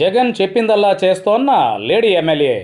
జగన్ చెప్పిందల్లా చేస్తోన్న lady MLA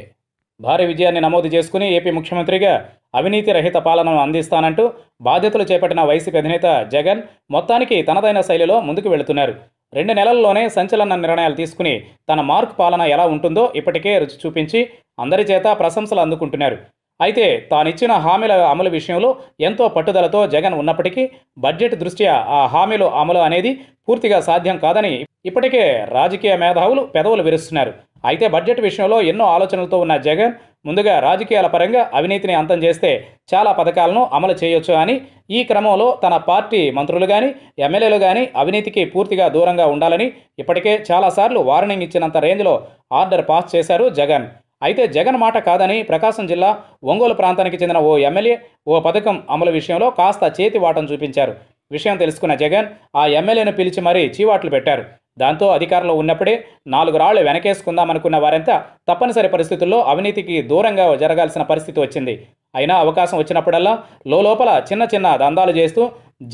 భారీ విజయాన్ని నమోదు చేసుకుని ఏపీ ముఖ్యమంత్రిగా అవినీతి రహిత పాలనను అందిస్తానంటూ బాధ్యతలు చేపట్టిన వైసీపీ అధినేత జగన్ మొత్తానికి తనదైన శైలిలో ముందుకు వెళుతున్నారు రెండు నెలల్లోనే సంచలన నిర్ణయాలు తీసుకుని తన మార్క్ పాలన ఎలా ఉంటుందో ఇప్పటికే రుచి చూపించి అందరి చేత ప్రశంసలు అందుకుంటున్నారు అయితే తానిచ్చిన హామీల అమలు విషయంలో ఎంతో పట్టుదలతో జగన్ ఉన్నప్పటికీ బడ్జెట్ దృష్ట్యా ఆ హామీలు అమలు అనేది పూర్తిగా సాధ్యం కాదని ఇప్పటికే రాజకీయ మేధావులు పెదవులు విరుస్తున్నారు అయితే బడ్జెట్ విషయంలో ఎన్నో ఆలోచనలతో ఉన్న జగన్ ముందుగా రాజకీయాల పరంగా అవినీతిని అంతం చేస్తే చాలా పథకాలను అమలు చేయొచ్చు అని ఈ క్రమంలో తన పార్టీ మంత్రులు కానీ ఎమ్మెల్యేలు కానీ అవినీతికి పూర్తిగా దూరంగా ఉండాలని ఇప్పటికే చాలాసార్లు వార్నింగ్ ఇచ్చినంత రేంజ్లో ఆర్డర్ పాస్ చేశారు జగన్ అయితే జగన్ మాట కాదని ప్రకాశం జిల్లా ఒంగోలు ప్రాంతానికి చెందిన ఓ ఎమ్మెల్యే ఓ పథకం అమలు విషయంలో కాస్త చేతి వాటం చూపించారు విషయం తెలుసుకున్న జగన్ ఆ ఎమ్మెల్యేను పిలిచి మరీ చీవాట్లు పెట్టారు దాంతో అధికారంలో ఉన్నప్పుడే నాలుగు రాళ్లు వెనకేసుకుందామనుకున్న వారంతా తప్పనిసరి పరిస్థితుల్లో అవినీతికి దూరంగా జరగాల్సిన పరిస్థితి వచ్చింది అయినా అవకాశం వచ్చినప్పుడల్లా లోపల చిన్న చిన్న దందాలు చేస్తూ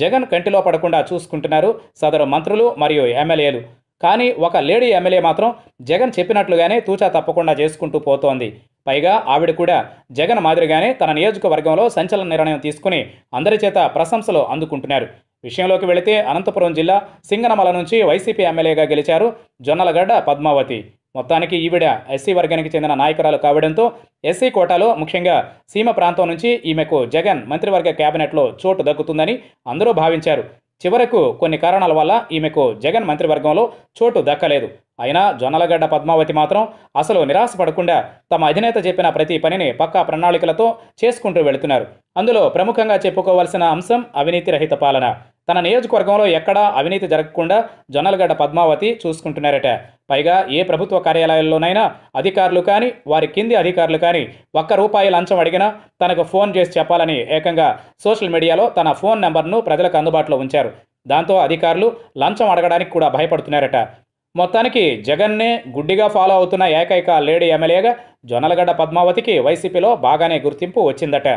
జగన్ కంటిలో పడకుండా చూసుకుంటున్నారు సదరు మంత్రులు మరియు ఎమ్మెల్యేలు కానీ ఒక లేడీ ఎమ్మెల్యే మాత్రం జగన్ చెప్పినట్లుగానే తూచా తప్పకుండా చేసుకుంటూ పోతోంది పైగా ఆవిడ కూడా జగన్ మాదిరిగానే తన నియోజకవర్గంలో సంచలన నిర్ణయం తీసుకుని అందరి చేత ప్రశంసలు అందుకుంటున్నారు విషయంలోకి వెళితే అనంతపురం జిల్లా సింగనమల నుంచి వైసీపీ ఎమ్మెల్యేగా గెలిచారు జొన్నలగడ్డ పద్మావతి మొత్తానికి ఈవిడ ఎస్సీ వర్గానికి చెందిన నాయకురాలు కావడంతో ఎస్సీ కోటాలో ముఖ్యంగా సీమ ప్రాంతం నుంచి ఈమెకు జగన్ మంత్రివర్గ కేబినెట్లో చోటు దక్కుతుందని అందరూ భావించారు చివరకు కొన్ని కారణాల వల్ల ఈమెకు జగన్ మంత్రివర్గంలో చోటు దక్కలేదు అయినా జొన్నలగడ్డ పద్మావతి మాత్రం అసలు నిరాశపడకుండా తమ అధినేత చెప్పిన ప్రతి పనిని పక్కా ప్రణాళికలతో చేసుకుంటూ వెళుతున్నారు అందులో ప్రముఖంగా చెప్పుకోవాల్సిన అంశం అవినీతి రహిత పాలన తన నియోజకవర్గంలో ఎక్కడా అవినీతి జరగకుండా జొన్నలగడ్డ పద్మావతి చూసుకుంటున్నారట పైగా ఏ ప్రభుత్వ కార్యాలయాల్లోనైనా అధికారులు కానీ వారి కింది అధికారులు కానీ ఒక్క రూపాయి లంచం అడిగినా తనకు ఫోన్ చేసి చెప్పాలని ఏకంగా సోషల్ మీడియాలో తన ఫోన్ నెంబర్ను ప్రజలకు అందుబాటులో ఉంచారు దాంతో అధికారులు లంచం అడగడానికి కూడా భయపడుతున్నారట మొత్తానికి జగన్నే గుడ్డిగా ఫాలో అవుతున్న ఏకైక లేడీ ఎమ్మెల్యేగా జొన్నలగడ్డ పద్మావతికి వైసీపీలో బాగానే గుర్తింపు వచ్చిందట